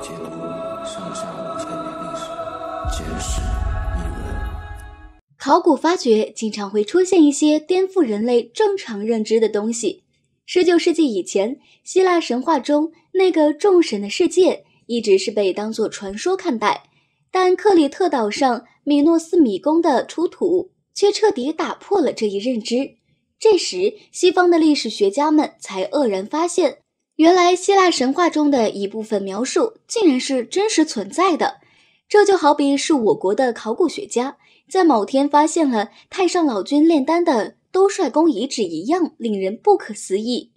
上下五千年历史，解释考古发掘经常会出现一些颠覆人类正常认知的东西。19世纪以前，希腊神话中那个众神的世界一直是被当做传说看待，但克里特岛上米诺斯迷宫的出土却彻底打破了这一认知。这时，西方的历史学家们才愕然发现。原来希腊神话中的一部分描述竟然是真实存在的，这就好比是我国的考古学家在某天发现了太上老君炼丹的兜率宫遗址一样，令人不可思议。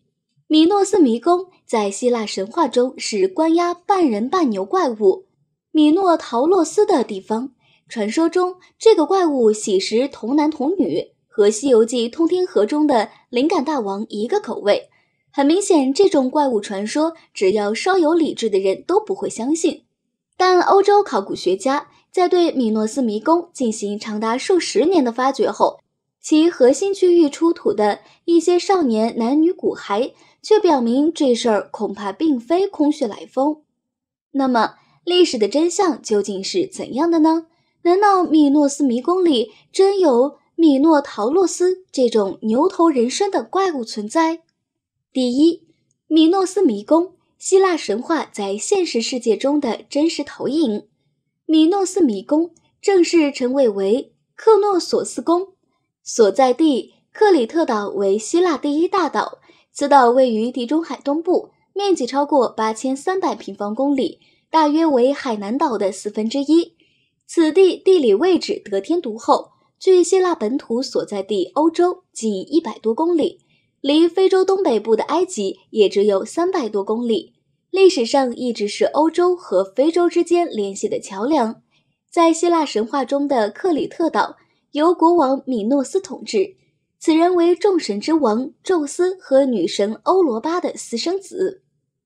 米诺斯迷宫在希腊神话中是关押半人半牛怪物米诺陶洛斯的地方，传说中这个怪物喜食童男童女，和《西游记》通天河中的灵感大王一个口味。很明显，这种怪物传说，只要稍有理智的人都不会相信。但欧洲考古学家在对米诺斯迷宫进行长达数十年的发掘后，其核心区域出土的一些少年男女骨骸，却表明这事儿恐怕并非空穴来风。那么，历史的真相究竟是怎样的呢？难道米诺斯迷宫里真有米诺陶洛斯这种牛头人身的怪物存在？第一，米诺斯迷宫，希腊神话在现实世界中的真实投影。米诺斯迷宫正式成为为克诺索斯宫所在地。克里特岛为希腊第一大岛，此岛位于地中海东部，面积超过八千三百平方公里，大约为海南岛的四分之一。此地地理位置得天独厚，距希腊本土所在地欧洲仅一百多公里。离非洲东北部的埃及也只有三百多公里，历史上一直是欧洲和非洲之间联系的桥梁。在希腊神话中的克里特岛由国王米诺斯统治，此人为众神之王宙斯和女神欧罗巴的私生子。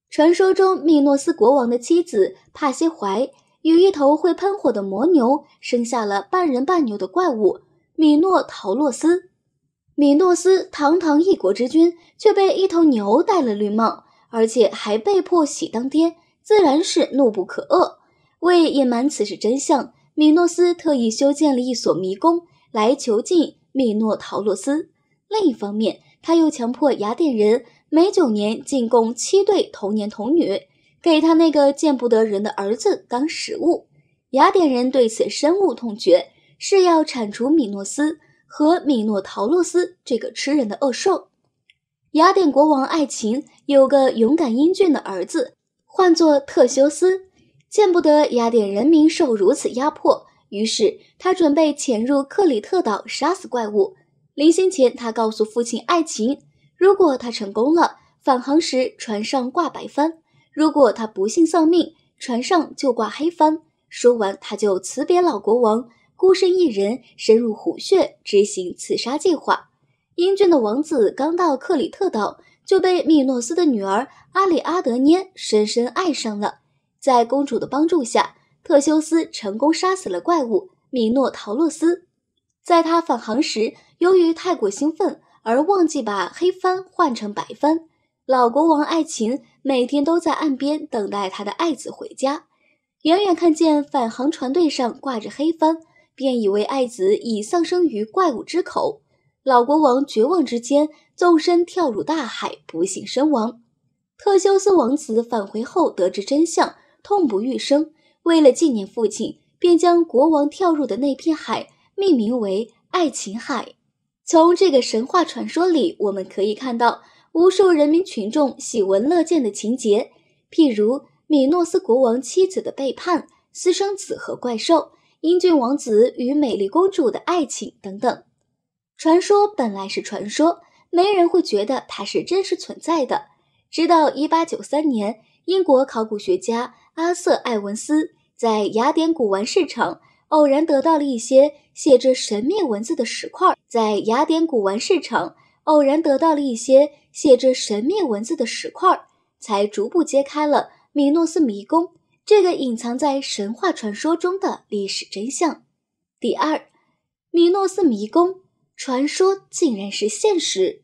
传说中，米诺斯国王的妻子帕西怀与一头会喷火的魔牛生下了半人半牛的怪物米诺陶洛斯。米诺斯堂堂一国之君，却被一头牛戴了绿帽，而且还被迫喜当爹，自然是怒不可遏。为隐瞒此事真相，米诺斯特意修建了一所迷宫来囚禁米诺陶洛斯。另一方面，他又强迫雅典人每九年进贡七对童年童女，给他那个见不得人的儿子当食物。雅典人对此深恶痛绝，誓要铲除米诺斯。和米诺陶洛斯这个吃人的恶兽，雅典国王爱琴有个勇敢英俊的儿子，唤作特修斯。见不得雅典人民受如此压迫，于是他准备潜入克里特岛杀死怪物。临行前，他告诉父亲爱琴，如果他成功了，返航时船上挂白帆；如果他不幸丧命，船上就挂黑帆。说完，他就辞别老国王。孤身一人深入虎穴执行刺杀计划，英俊的王子刚到克里特岛就被米诺斯的女儿阿里阿德涅深深爱上了。在公主的帮助下，特修斯成功杀死了怪物米诺陶洛斯。在他返航时，由于太过兴奋而忘记把黑帆换成白帆。老国王爱琴每天都在岸边等待他的爱子回家，远远看见返航船队上挂着黑帆。便以为爱子已丧生于怪物之口，老国王绝望之间纵身跳入大海，不幸身亡。特修斯王子返回后得知真相，痛不欲生。为了纪念父亲，便将国王跳入的那片海命名为爱琴海。从这个神话传说里，我们可以看到无数人民群众喜闻乐见的情节，譬如米诺斯国王妻子的背叛、私生子和怪兽。英俊王子与美丽公主的爱情等等，传说本来是传说，没人会觉得它是真实存在的。直到一八九三年，英国考古学家阿瑟·艾文斯在雅典古玩市场偶然得到了一些写着神秘文字的石块，在雅典古玩市场偶然得到了一些写着神秘文字的石块，才逐步揭开了米诺斯迷宫。这个隐藏在神话传说中的历史真相。第二，米诺斯迷宫传说竟然是现实。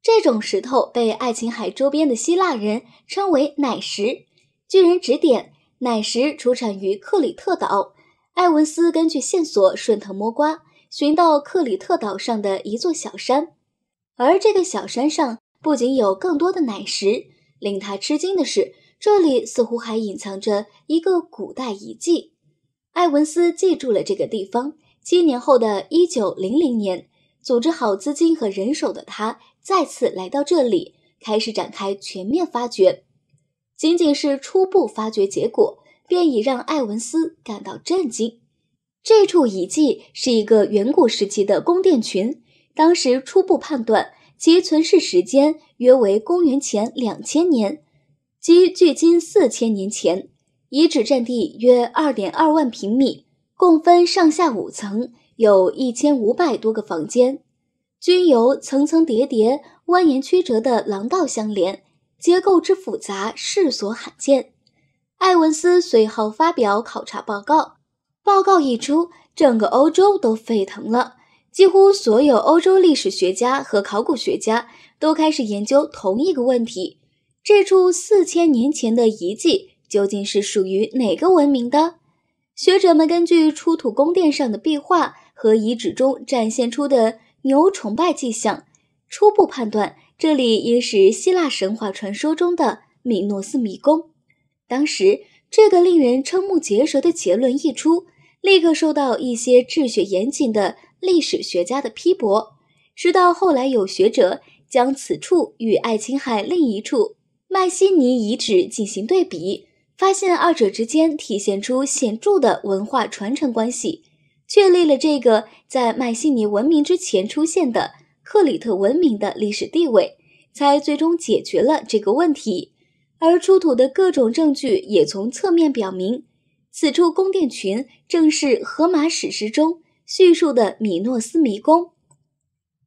这种石头被爱琴海周边的希腊人称为“奶石”。据人指点，奶石出产于克里特岛。埃文斯根据线索顺藤摸瓜，寻到克里特岛上的一座小山。而这个小山上不仅有更多的奶石，令他吃惊的是。这里似乎还隐藏着一个古代遗迹，艾文斯记住了这个地方。七年后的一九零零年，组织好资金和人手的他再次来到这里，开始展开全面发掘。仅仅是初步发掘结果，便已让艾文斯感到震惊。这处遗迹是一个远古时期的宫殿群，当时初步判断其存世时间约为公元前两千年。即距今四千年前，遗址占地约二点二万平米，共分上下五层，有一千五百多个房间，均由层层叠叠、蜿蜒曲折的廊道相连，结构之复杂，世所罕见。艾文斯随后发表考察报告，报告一出，整个欧洲都沸腾了，几乎所有欧洲历史学家和考古学家都开始研究同一个问题。这处四千年前的遗迹究竟是属于哪个文明的？学者们根据出土宫殿上的壁画和遗址中展现出的牛崇拜迹象，初步判断这里应是希腊神话传说中的米诺斯迷宫。当时，这个令人瞠目结舌的结论一出，立刻受到一些治学严谨的历史学家的批驳。直到后来，有学者将此处与爱琴海另一处。迈锡尼遗址进行对比，发现二者之间体现出显著的文化传承关系，确立了这个在迈锡尼文明之前出现的克里特文明的历史地位，才最终解决了这个问题。而出土的各种证据也从侧面表明，此处宫殿群正是荷马史诗中叙述的米诺斯迷宫。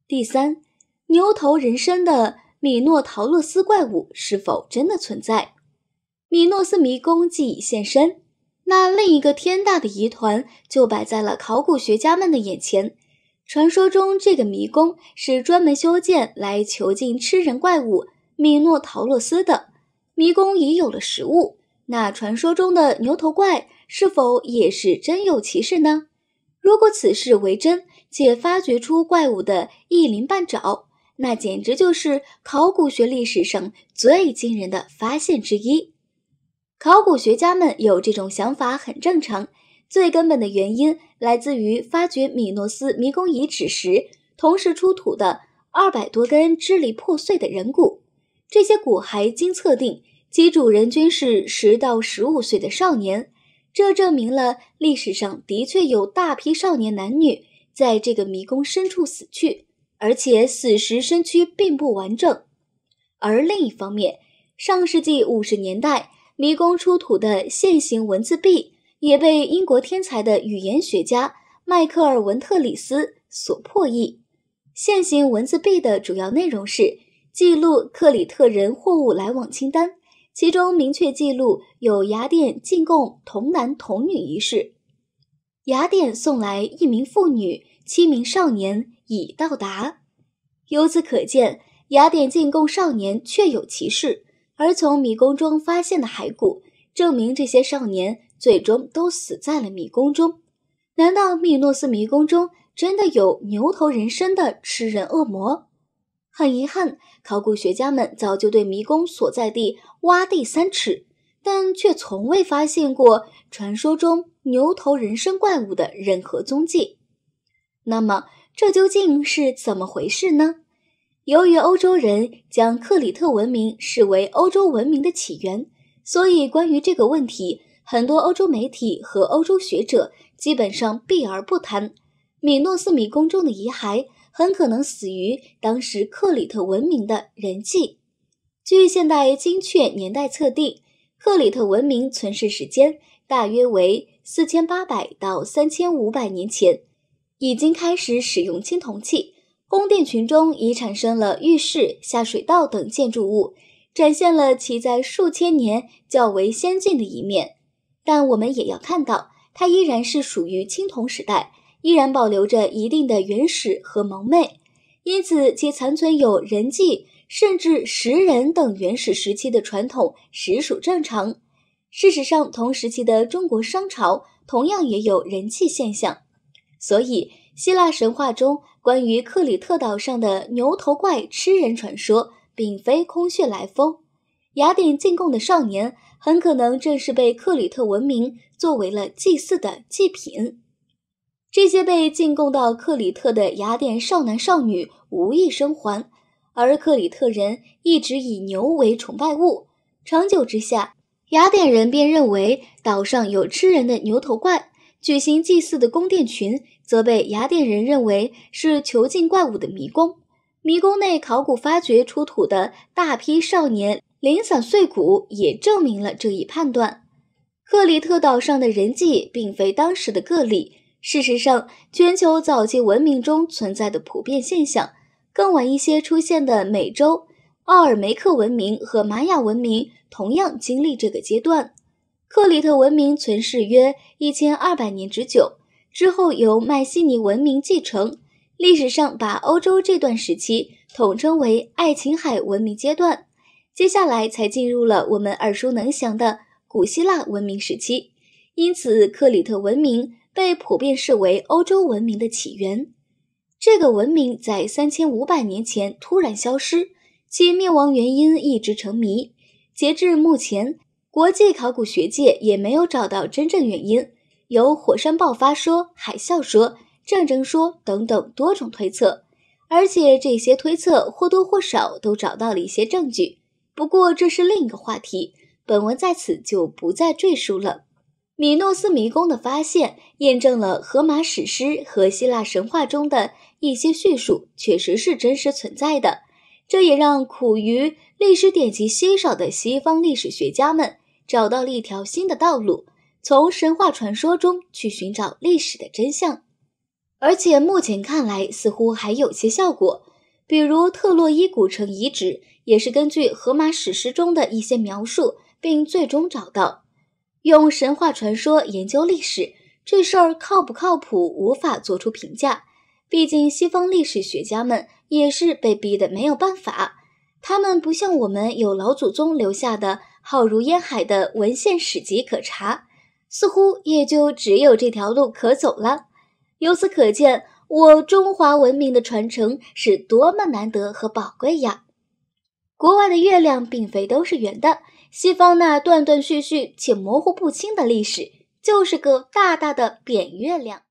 第三，牛头人身的。米诺陶洛斯怪物是否真的存在？米诺斯迷宫既已现身，那另一个天大的疑团就摆在了考古学家们的眼前。传说中这个迷宫是专门修建来囚禁吃人怪物米诺陶洛斯的。迷宫已有了食物，那传说中的牛头怪是否也是真有其事呢？如果此事为真，且发掘出怪物的一鳞半爪。那简直就是考古学历史上最惊人的发现之一。考古学家们有这种想法很正常，最根本的原因来自于发掘米诺斯迷宫遗址时同时出土的二百多根支离破碎的人骨。这些骨骸经测定，其主人均是十到十五岁的少年，这证明了历史上的确有大批少年男女在这个迷宫深处死去。而且死时身躯并不完整。而另一方面，上世纪五十年代迷宫出土的线形文字币也被英国天才的语言学家迈克尔·文特里斯所破译。线形文字币的主要内容是记录克里特人货物来往清单，其中明确记录有雅典进贡童男童女一事。雅典送来一名妇女、七名少年。已到达。由此可见，雅典进贡少年确有其事，而从迷宫中发现的骸骨，证明这些少年最终都死在了迷宫中。难道米诺斯迷宫中真的有牛头人身的吃人恶魔？很遗憾，考古学家们早就对迷宫所在地挖地三尺，但却从未发现过传说中牛头人身怪物的任何踪迹。那么，这究竟是怎么回事呢？由于欧洲人将克里特文明视为欧洲文明的起源，所以关于这个问题，很多欧洲媒体和欧洲学者基本上避而不谈。米诺斯迷宫中的遗骸很可能死于当时克里特文明的人迹。据现代精确年代测定，克里特文明存世时间大约为四千八百到三千五百年前。已经开始使用青铜器，宫殿群中已产生了浴室、下水道等建筑物，展现了其在数千年较为先进的一面。但我们也要看到，它依然是属于青铜时代，依然保留着一定的原始和蒙昧，因此其残存有人迹甚至食人等原始时期的传统实属正常。事实上，同时期的中国商朝同样也有人气现象。所以，希腊神话中关于克里特岛上的牛头怪吃人传说，并非空穴来风。雅典进贡的少年，很可能正是被克里特文明作为了祭祀的祭品。这些被进贡到克里特的雅典少男少女，无一生还。而克里特人一直以牛为崇拜物，长久之下，雅典人便认为岛上有吃人的牛头怪。举行祭祀的宫殿群，则被雅典人认为是囚禁怪物的迷宫。迷宫内考古发掘出土的大批少年零散碎骨，也证明了这一判断。克里特岛上的人迹并非当时的个例，事实上，全球早期文明中存在的普遍现象。更晚一些出现的美洲奥尔梅克文明和玛雅文明，同样经历这个阶段。克里特文明存世约一千二百年之久，之后由迈锡尼文明继承。历史上把欧洲这段时期统称为爱琴海文明阶段，接下来才进入了我们耳熟能详的古希腊文明时期。因此，克里特文明被普遍视为欧洲文明的起源。这个文明在三千五百年前突然消失，其灭亡原因一直成谜。截至目前。国际考古学界也没有找到真正原因，有火山爆发说、海啸说、战争说等等多种推测，而且这些推测或多或少都找到了一些证据。不过这是另一个话题，本文在此就不再赘述了。米诺斯迷宫的发现验证了荷马史诗和希腊神话中的一些叙述确实是真实存在的，这也让苦于历史典籍稀少的西方历史学家们。找到了一条新的道路，从神话传说中去寻找历史的真相，而且目前看来似乎还有些效果。比如特洛伊古城遗址也是根据荷马史诗中的一些描述，并最终找到。用神话传说研究历史这事儿靠不靠谱，无法做出评价。毕竟西方历史学家们也是被逼得没有办法，他们不像我们有老祖宗留下的。浩如烟海的文献史籍可查，似乎也就只有这条路可走了。由此可见，我中华文明的传承是多么难得和宝贵呀！国外的月亮并非都是圆的，西方那断断续续且模糊不清的历史，就是个大大的扁月亮。